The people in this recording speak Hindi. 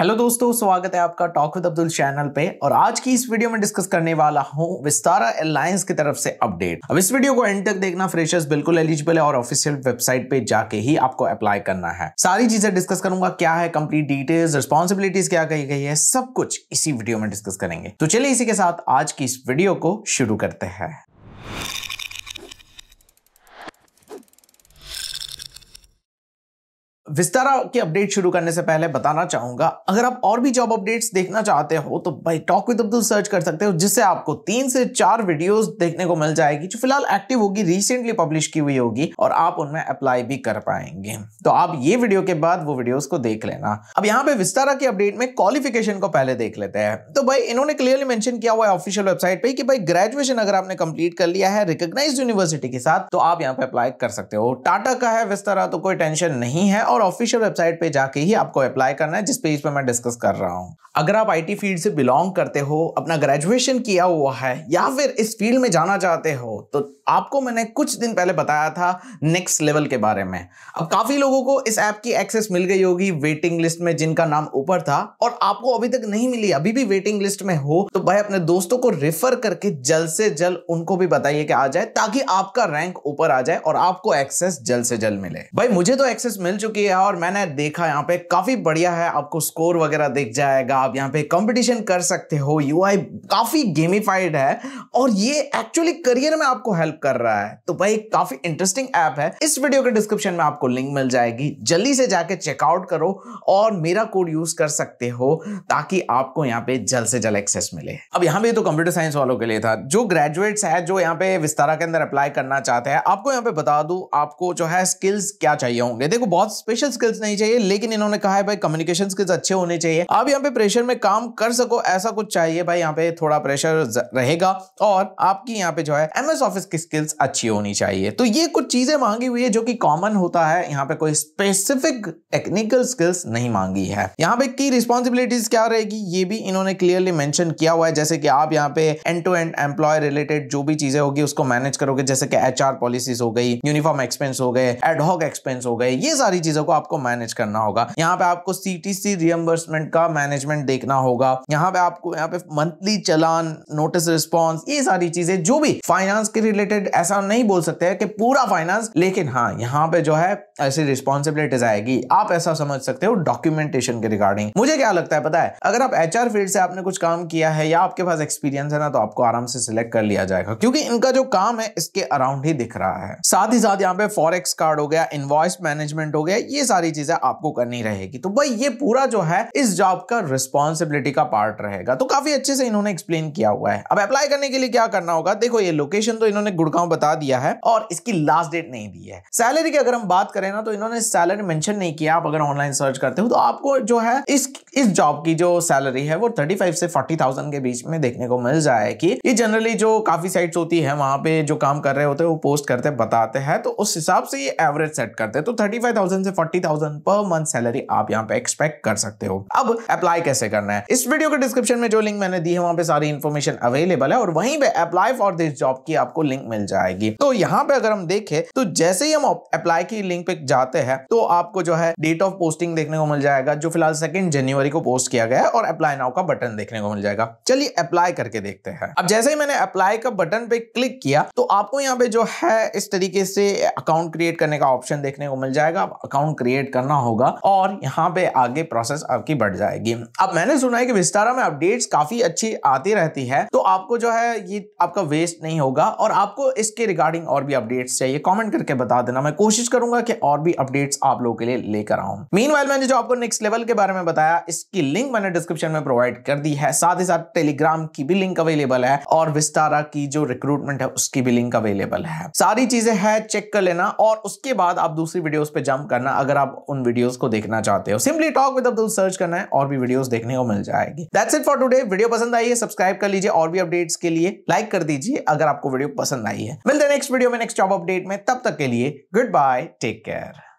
हेलो दोस्तों स्वागत है आपका टॉक विद अब्दुल चैनल पे और आज की इस वीडियो में डिस्कस करने वाला हूँ विस्तारा अलायंस की तरफ से अपडेट अब इस वीडियो को एंड तक देखना फ्रेशर्स बिल्कुल एलिजिबल है और ऑफिशियल वेबसाइट पे जाके ही आपको अप्लाई करना है सारी चीजें डिस्कस करूंगा क्या है कंप्लीट डिटेल्स रिस्पॉन्सिबिलिटीज क्या कही गई है सब कुछ इसी वीडियो में डिस्कस करेंगे तो चलिए इसी के साथ आज की इस वीडियो को शुरू करते हैं विस्तारा के अपडेट शुरू करने से पहले बताना चाहूंगा अगर आप और भी जॉब अपडेट्स देखना चाहते हो तो भाई टॉक विद अब्दुल सर्च कर सकते हो जिससे आपको तीन से चार वीडियोस देखने को मिल जाएगी जो फिलहाल एक्टिव होगी रिसेंटली पब्लिश की हुई होगी और आप उनमें अप्लाई भी कर पाएंगे तो आप ये वीडियो के बाद वो वीडियोज को देख लेना अब यहाँ पे विस्तारा के अपडेट में क्वालिफिकेशन को पहले देख लेते हैं तो भाई इन्होंने क्लियरली मैंशन किया हुआ है ऑफिशियल वेबसाइट पर कि भाई ग्रेजुएशन अगर आपने कंप्लीट कर लिया है रिकोगनाइज यूनिवर्सिटी के साथ तो आप यहाँ पे अप्लाई कर सकते हो टाटा का है विस्तारा तो कोई टेंशन नहीं है और और ऑफिशियल वेबसाइट पे जाके ही आपको अप्लाई करना है जिस पेज पे मैं डिस्कस कर रहा हूँ अगर आप आईटी फील्ड से बिलोंग करते हो अपना ग्रेजुएशन किया हुआ है या फिर इस फील्ड में जाना चाहते हो तो आपको मैंने कुछ दिन पहले बताया था नेक्स्ट लेवल के बारे में अब काफी लोगों को इस ऐप की एक्सेस मिल गई होगी वेटिंग लिस्ट में जिनका नाम ऊपर था और आपको अभी तक नहीं मिली अभी भी वेटिंग लिस्ट में हो तो भाई अपने दोस्तों को रेफर करके जल्द से जल्द उनको भी बताइए कि आ जाए ताकि आपका रैंक ऊपर आ जाए और आपको एक्सेस जल्द से जल्द मिले भाई मुझे तो एक्सेस मिल चुकी है और मैंने देखा यहाँ पे काफ़ी बढ़िया है आपको स्कोर वगैरह दिख जाएगा आप यहाँ पे कंपटीशन कर सकते हो यूआई काफ़ी गेमिफाइड है और ये एक्चुअली करियर में आपको हेल्प कर रहा है तो भाई काफ़ी इंटरेस्टिंग ऐप है इस वीडियो के डिस्क्रिप्शन में आपको लिंक मिल जाएगी जल्दी से जाके चेकआउट करो और मेरा कोड यूज़ कर सकते हो ताकि आपको यहाँ पे जल्द से जल्द एक्सेस मिले अब यहाँ पे तो कंप्यूटर साइंस वालों के लिए था जो ग्रेजुएट्स है जो यहाँ पे विस्तारा के अंदर अप्लाई करना चाहते हैं आपको यहाँ पे बता दू आपको जो है स्किल्स क्या चाहिए होंगे देखो बहुत स्पेशल स्किल्स नहीं चाहिए लेकिन इन्होंने कहा है भाई कम्युनिकेशन स्किल्स अच्छे होने चाहिए आप यहाँ पे प्रेशर में काम कर सको ऐसा कुछ चाहिए भाई यहाँ पे थोड़ा प्रेशर रहेगा और आपकी यहाँ पे जो है एमएस ऑफिस की स्किल्स अच्छी होनी चाहिए तो ये कुछ चीजें मांगी हुई है जो की कॉमन होता है यहाँ पे कोई स्पेसिफिक टेक्निकल स्किल्स नहीं मांगी है यहाँ पे की रिस्पॉन्सिबिलिटीज क्या रहेगी ये भी इन्होंने क्लियरली मैंशन किया हुआ है जैसे कि आप यहाँ पे end to end employ related जो भी चीजें होगी उसको मैनेज करोगे जैसे कि एच पॉलिसीज हो गई यूनिफॉर्म एक्सपेंस हो गए एडहॉक एक्सपेंस हो गए ये सारी चीजें चीजों को आपको मैनेज करना होगा यहाँ पे आपको सीटीसी रियम्बर्समेंट का मैनेजमेंट देखना होगा यहाँ पे आपको यहाँ पे मंथली चलान नोटिस रिस्पॉन्स ये सारी चीजें जो भी फाइनेंस के रिलेटेड ऐसा नहीं बोल सकते हैं कि पूरा फाइनेंस लेकिन हाँ यहाँ पे जो है ऐसी रिस्पॉन्सिबिलिटीज आएगी आप ऐसा समझ सकते हो डॉक्यूमेंटेशन के रिगार्डिंग मुझे क्या लगता है पता है अगर आप एच फील्ड से आपने कुछ काम किया है या आपके पास एक्सपीरियंस है ना तो आपको आराम से सिलेक्ट कर लिया जाएगा क्योंकि इनका जो काम है इसके अराउंड ही दिख रहा है साथ ही साथ यहाँ पे फॉरेक्स कार्ड हो गया इन्वॉइस मैनेजमेंट हो गया ये सारी चीजें आपको करनी रहेगी तो भाई ये पूरा जो है इस जॉब का रिस्पॉन्सिबिलिटी का पार्ट रहेगा तो काफी अच्छे से इन्होंने एक्सप्लेन किया हुआ है अब अप्लाई करने के लिए क्या करना होगा देखो ये लोकेशन तो इन्होंने गुड़गांव बता दिया है और इसकी लास्ट डेट नहीं दी है सैलरी की अगर हम बात करें ना तो इन्होंने सैलरी मेंशन नहीं किया आप अगर ऑनलाइन सर्च करते हो तो आपको जो है इस इस जॉब की जो सैलरी है वो थर्टी फाइव से फोर्टी थाउजेंड के बीच में देखने को मिल जाएगी ये जनरली जो काफी साइट्स होती है वहां पे जो काम कर रहे होते हैं वो पोस्ट करते बताते हैं तो उस हिसाब से ये एवरेज सेट करते हैं तो थर्टी फाइव थाउजेंड से forty thousand per month salary आप यहाँ पे एक्सपेक्ट कर सकते हो अब अप्लाई कैसे करना है इस वीडियो के डिस्क्रिप्शन में जो लिंक मैंने दी है वहां पे सारी इन्फॉर्मेशन अवेलेबल है और वहीं पे अप्लाई फॉर दिस जॉब की आपको लिंक मिल जाएगी तो यहाँ पे अगर हम देखें तो जैसे ही हम अप्लाई की लिंक पे जाते हैं तो आपको जो है डेट ऑफ पोस्टिंग देखने को मिल जाएगा जो फिलहाल सेकेंड जनवरी जनवरी को पोस्ट किया गया है और अप्लाई नाउ का बटन देखने को मिल जाएगा चलिए अप्लाई करके देखते हैं अब जैसे ही मैंने अप्लाई का बटन पे क्लिक किया तो आपको यहाँ पे जो है इस तरीके से अकाउंट क्रिएट करने का ऑप्शन देखने को मिल जाएगा अकाउंट क्रिएट करना होगा और यहाँ पे आगे प्रोसेस आपकी बढ़ जाएगी अब मैंने सुना है कि विस्तारा में अपडेट्स काफी अच्छी आती रहती है तो आपको जो है ये आपका वेस्ट नहीं होगा और आपको इसके रिगार्डिंग और भी अपडेट्स चाहिए कमेंट करके बता देना मैं कोशिश करूंगा कि और भी अपडेट्स आप लोगों के लिए लेकर आऊं मीन मैंने जो आपको नेक्स्ट लेवल के बारे में बताया इसकी लिंक मैंने डिस्क्रिप्शन में प्रोवाइड कर दी है साथ ही साथ टेलीग्राम की भी लिंक अवेलेबल है और विस्तारा की जो रिक्रूटमेंट है उसकी भी लिंक अवेलेबल है सारी चीजें है चेक कर लेना और उसके बाद आप दूसरी वीडियोस पे जंप करना अगर आप उन वीडियोस को देखना चाहते हो simply talk with Abdul search करना है और भी वीडियोस देखने को मिल जाएगी that's it for today video पसंद आई है सब्सक्राइब कर लीजिए और भी अपडेट्स के लिए लाइक कर दीजिए अगर आपको वीडियो पसंद आई है मिलते हैं नेक्स्ट वीडियो में नेक्स्ट जॉब अपडेट में तब तक के लिए गुड बाय टेक केयर